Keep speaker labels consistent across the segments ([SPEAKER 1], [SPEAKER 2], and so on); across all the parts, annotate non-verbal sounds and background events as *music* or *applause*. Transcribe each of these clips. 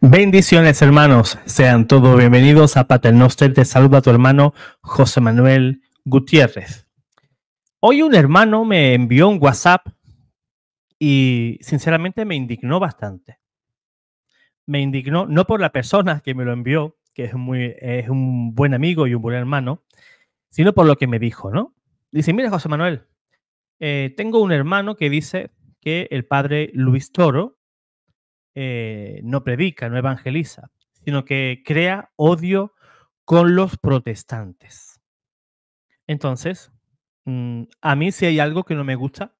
[SPEAKER 1] Bendiciones hermanos, sean todos bienvenidos a Paternoster, te saluda tu hermano José Manuel Gutiérrez. Hoy un hermano me envió un WhatsApp y sinceramente me indignó bastante. Me indignó no por la persona que me lo envió, que es, muy, un buen amigo y un buen hermano, sino por lo que me dijo, ¿no? Dice, mira José Manuel, eh, tengo un hermano que dice que el padre Luis Toro eh, no predica, no evangeliza, sino que crea odio con los protestantes. Entonces, mm, a mí si hay algo que no me gusta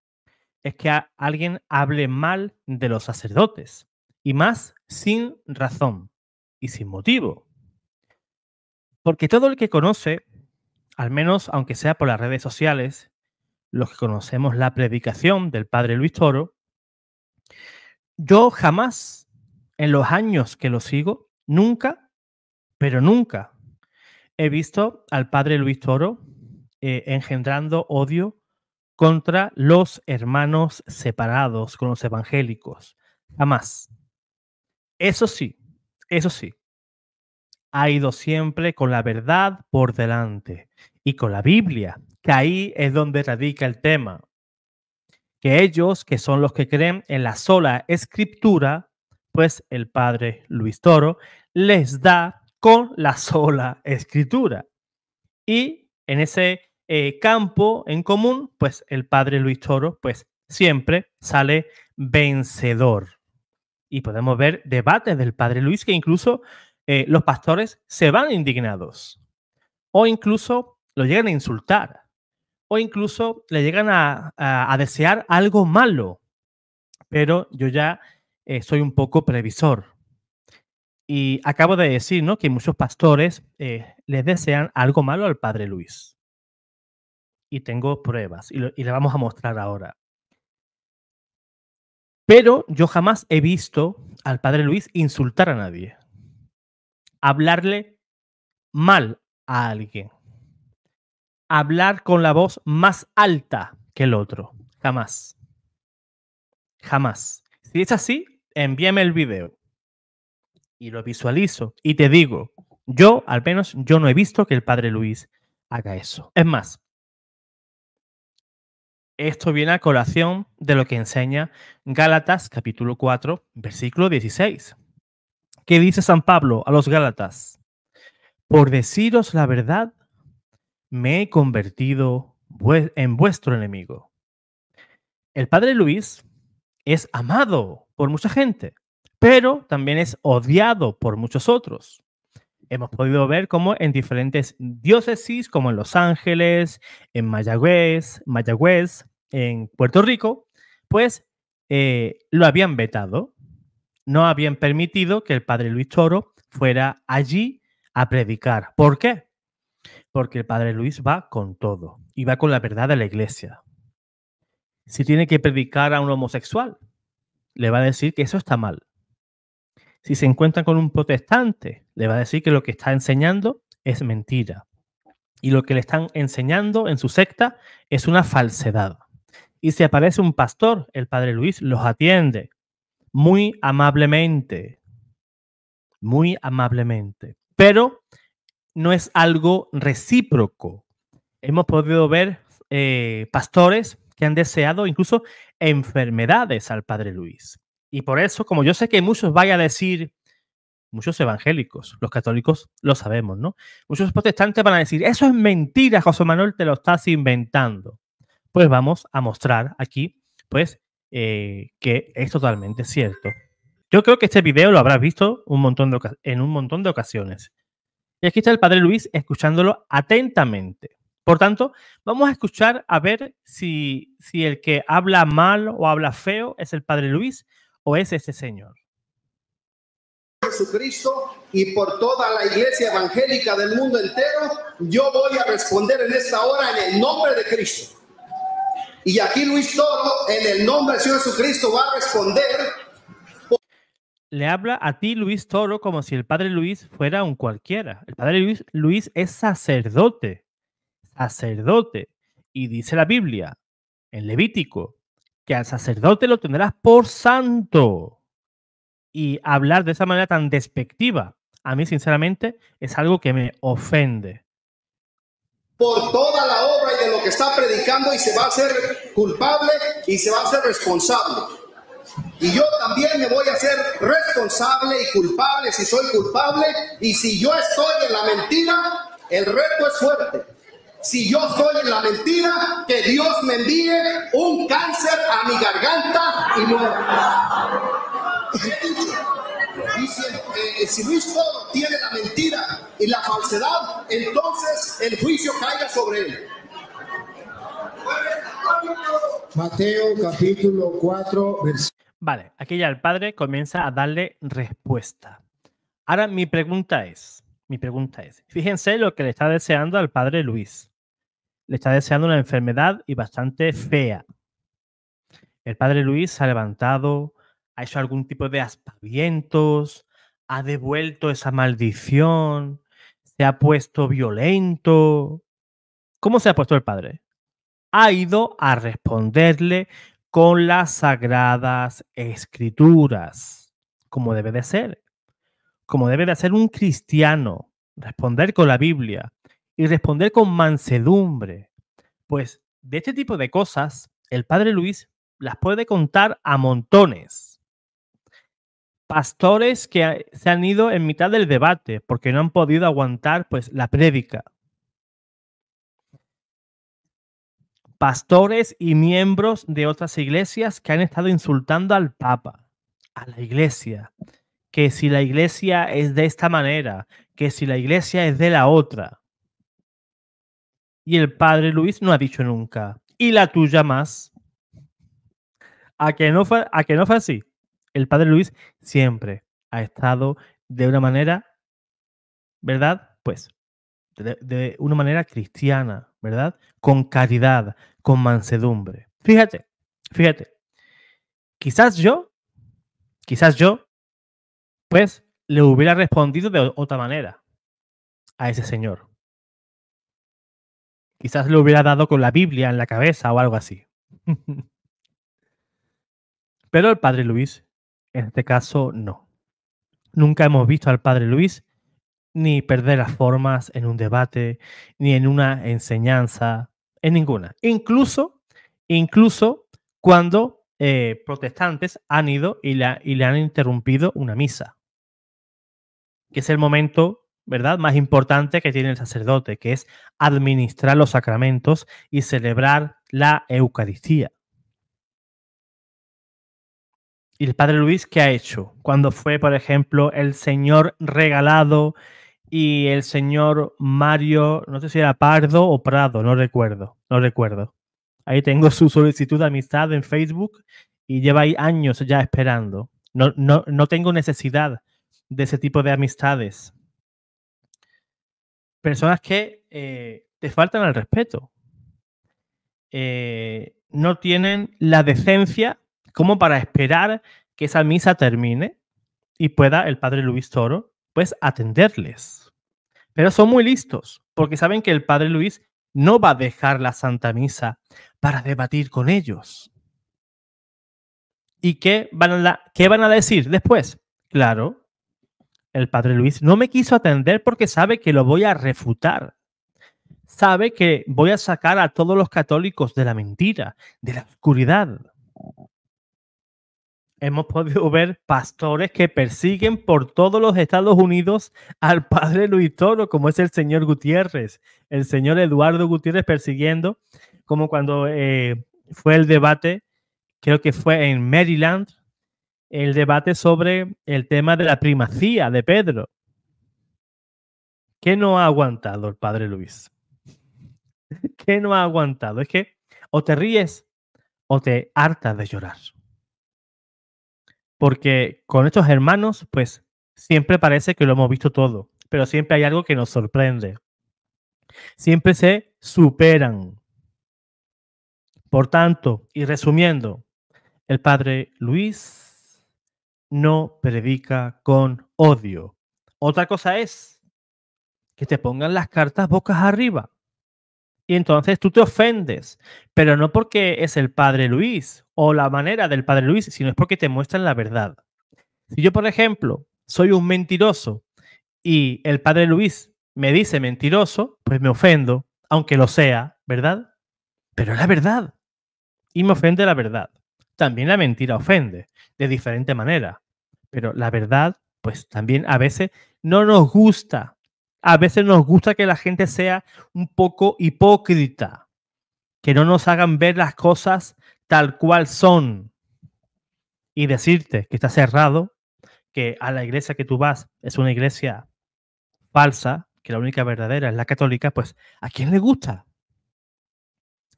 [SPEAKER 1] es que alguien hable mal de los sacerdotes, y más sin razón y sin motivo. Porque todo el que conoce, al menos aunque sea por las redes sociales, los que conocemos la predicación del padre Luis Toro, yo jamás, en los años que lo sigo, nunca, pero nunca, he visto al padre Luis Toro eh, engendrando odio contra los hermanos separados, con los evangélicos. Jamás. Eso sí, eso sí, ha ido siempre con la verdad por delante y con la Biblia, que ahí es donde radica el tema que ellos, que son los que creen en la sola escritura, pues el padre Luis Toro les da con la sola escritura. Y en ese eh, campo en común, pues el padre Luis Toro, pues siempre sale vencedor. Y podemos ver debates del padre Luis que incluso eh, los pastores se van indignados o incluso lo llegan a insultar o incluso le llegan a, desear algo malo. Pero yo ya eh, soy un poco previsor. Y acabo de decir ¿no? que muchos pastores eh, les desean algo malo al Padre Luis. Y tengo pruebas y, y le vamos a mostrar ahora. Pero yo jamás he visto al Padre Luis insultar a nadie, hablarle mal a alguien hablar con la voz más alta que el otro. Jamás. Jamás. Si es así, envíame el video. Y lo visualizo. Y te digo, yo, al menos, yo no he visto que el padre Luis haga eso. Es más, esto viene a colación de lo que enseña Gálatas capítulo 4, versículo 16. ¿Qué dice San Pablo a los Gálatas? Por deciros la verdad, me he convertido en vuestro enemigo. El padre Luis es amado por mucha gente, pero también es odiado por muchos otros. Hemos podido ver cómo en diferentes diócesis, como en Los Ángeles, en Mayagüez, en Puerto Rico, pues eh, lo habían vetado, no habían permitido que el padre Luis Toro fuera allí a predicar. ¿Por qué? porque el Padre Luis va con todo y va con la verdad de la iglesia. Si tiene que predicar a un homosexual, le va a decir que eso está mal. Si se encuentra con un protestante, le va a decir que lo que está enseñando es mentira. Y lo que le están enseñando en su secta es una falsedad. Y si aparece un pastor, el Padre Luis los atiende muy amablemente. Muy amablemente. Pero no es algo recíproco. Hemos podido ver eh, pastores que han deseado incluso enfermedades al Padre Luis. Y por eso, como yo sé que muchos vaya a decir, muchos evangélicos, los católicos lo sabemos, ¿no? Muchos protestantes van a decir, eso es mentira, José Manuel, te lo estás inventando. Pues vamos a mostrar aquí, pues, eh, que es totalmente cierto. Yo creo que este video lo habrás visto un montón de en un montón de ocasiones. Y aquí está el Padre Luis escuchándolo atentamente. Por tanto, vamos a escuchar a ver si, si el que habla mal o habla feo es el Padre Luis o es ese Señor. Jesucristo y por toda la iglesia evangélica del mundo entero, yo voy a responder en esta hora en el nombre de Cristo. Y aquí Luis Toro, en el nombre de Señor Jesucristo, va a responder le habla a ti, Luis Toro, como si el padre Luis fuera un cualquiera. El padre Luis, Luis es sacerdote, sacerdote. Y dice la Biblia, en Levítico, que al sacerdote lo tendrás por santo. Y hablar de esa manera tan despectiva, a mí sinceramente, es algo que me ofende. Por toda la obra y de lo que está predicando y se va a ser culpable y se va a ser responsable. Y yo también me voy a hacer responsable y culpable si soy culpable. Y si yo estoy en la mentira, el reto es fuerte. Si yo estoy en la mentira, que Dios me envíe un cáncer a mi garganta y muera. dice si, eh, si, Luis todo tiene la mentira y la falsedad, entonces el juicio caiga sobre él. Mateo capítulo 4, versículo. Vale, aquí ya el padre comienza a darle respuesta. Ahora mi pregunta es, mi pregunta es, fíjense lo que le está deseando al padre Luis. Le está deseando una enfermedad y bastante fea. El padre Luis se ha levantado, ha hecho algún tipo de aspavientos, ha devuelto esa maldición, se ha puesto violento. ¿Cómo se ha puesto el padre? Ha ido a responderle con las sagradas escrituras, como debe de ser, como debe de ser un cristiano, responder con la Biblia y responder con mansedumbre. Pues de este tipo de cosas, el padre Luis las puede contar a montones. Pastores que se han ido en mitad del debate porque no han podido aguantar pues la prédica pastores y miembros de otras iglesias que han estado insultando al Papa, a la iglesia, que si la iglesia es de esta manera, que si la iglesia es de la otra. Y el padre Luis no ha dicho nunca, y la tuya más. A que no fue, a que no fue así. El padre Luis siempre ha estado de una manera, ¿verdad? Pues, de una manera cristiana, ¿verdad? Con caridad, con mansedumbre. Fíjate, fíjate. Quizás yo, quizás yo, pues le hubiera respondido de otra manera a ese señor. Quizás le hubiera dado con la Biblia en la cabeza o algo así. *laughs* Pero el padre Luis, en este caso, no. Nunca hemos visto al padre Luis ni perder las formas en un debate, ni en una enseñanza, en ninguna. Incluso, incluso cuando eh, protestantes han ido y, y le han interrumpido una misa, que es el momento ¿verdad? Más importante que tiene el sacerdote, que es administrar los sacramentos y celebrar la Eucaristía. ¿Y el Padre Luis qué ha hecho? Cuando fue, por ejemplo, el Señor regalado y el señor Mario, no sé si era Pardo o Prado, no recuerdo, no recuerdo. Ahí tengo *laughs* su solicitud de amistad en Facebook y lleva ahí años ya esperando. No, no, no tengo necesidad de ese tipo de amistades. Personas que eh, te faltan al respeto. Eh, no tienen la decencia como para esperar que esa misa termine y pueda el padre Luis Toro pues atenderles. Pero son muy listos, porque saben que el Padre Luis no va a dejar la Santa Misa para debatir con ellos. ¿Y qué van a, qué van a decir después? Claro, el Padre Luis no me quiso atender porque sabe que lo voy a refutar. Sabe que voy a sacar a todos los católicos de la mentira, de la oscuridad hemos podido ver pastores que persiguen por todos los Estados Unidos al padre Luis Toro, como es el señor Gutiérrez, el señor Eduardo Gutiérrez persiguiendo, como cuando eh, fue el debate, creo que fue en Maryland, el debate sobre el tema de la primacía de Pedro. ¿Qué no ha aguantado el padre Luis? ¿Qué no ha aguantado? Es que o te ríes o te hartas de llorar porque con estos hermanos, pues siempre parece que lo hemos visto todo, pero siempre hay algo que nos sorprende. Siempre se superan. Por tanto, y resumiendo, el padre Luis no predica con odio. Otra cosa es que te pongan las cartas bocas arriba. Y entonces tú te ofendes, pero no porque es el padre Luis o la manera del padre Luis, sino es porque te muestran la verdad. Si yo, por ejemplo, soy un mentiroso y el padre Luis me dice mentiroso, pues me ofendo, aunque lo sea, ¿verdad? Pero es la verdad. Y me ofende la verdad. También la mentira ofende, de diferente manera. Pero la verdad, pues también a veces no nos gusta a veces nos gusta que la gente sea un poco hipócrita, que no nos hagan ver las cosas tal cual son y decirte que está cerrado, que a la iglesia que tú vas es una iglesia falsa, que la única verdadera es la católica, pues ¿a quién le gusta?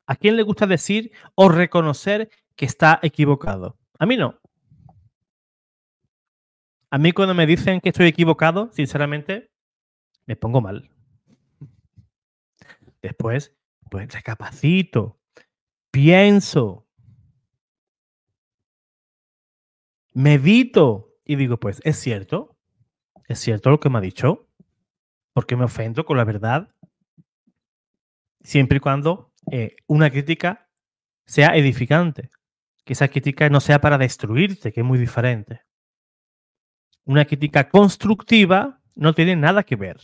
[SPEAKER 1] ¿A quién le gusta decir o reconocer que está equivocado? A mí no. A mí cuando me dicen que estoy equivocado, sinceramente, me pongo mal. Después, pues recapacito, pienso, medito y digo, pues es cierto, es cierto lo que me ha dicho, porque me ofendo con la verdad, siempre y cuando eh, una crítica sea edificante, que esa crítica no sea para destruirte, que es muy diferente. Una crítica constructiva no tiene nada que ver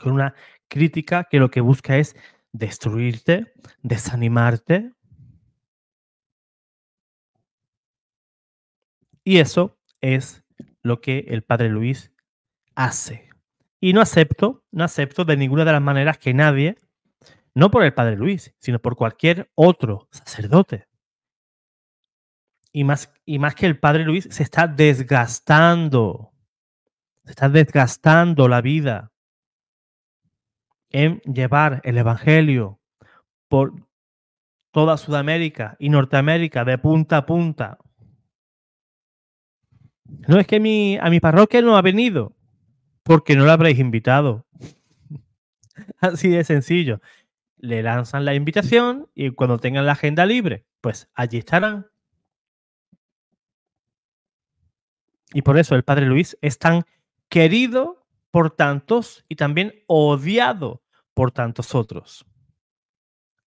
[SPEAKER 1] con una crítica que lo que busca es destruirte, desanimarte. Y eso es lo que el padre Luis hace. Y no acepto, no acepto de ninguna de las maneras que nadie, no por el padre Luis, sino por cualquier otro sacerdote. Y más, y más que el padre Luis se está desgastando, se está desgastando la vida en llevar el Evangelio por toda Sudamérica y Norteamérica de punta a punta. No es que mi, a mi parroquia no ha venido, porque no lo habréis invitado. *laughs* Así de sencillo. Le lanzan la invitación y cuando tengan la agenda libre, pues allí estarán. Y por eso el Padre Luis es tan querido por tantos y también odiado por tantos otros.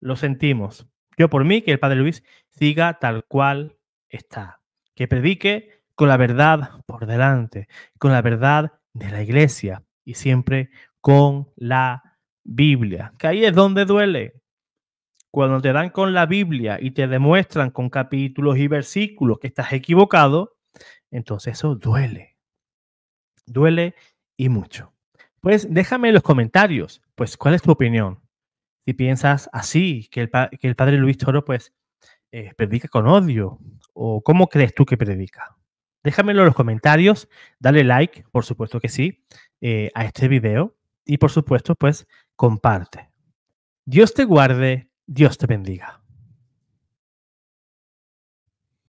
[SPEAKER 1] Lo sentimos. Yo por mí, que el Padre Luis siga tal cual está, que predique con la verdad por delante, con la verdad de la iglesia y siempre con la Biblia, que ahí es donde duele. Cuando te dan con la Biblia y te demuestran con capítulos y versículos que estás equivocado, entonces eso duele. Duele y mucho. Pues déjame en los comentarios, pues, cuál es tu opinión. Si piensas así, que el, padre Luis Toro, pues, eh, predica con odio, o cómo crees tú que predica. Déjamelo en los comentarios, dale like, por supuesto que sí, eh, a este video, y por supuesto, pues, comparte. Dios te guarde, Dios te bendiga.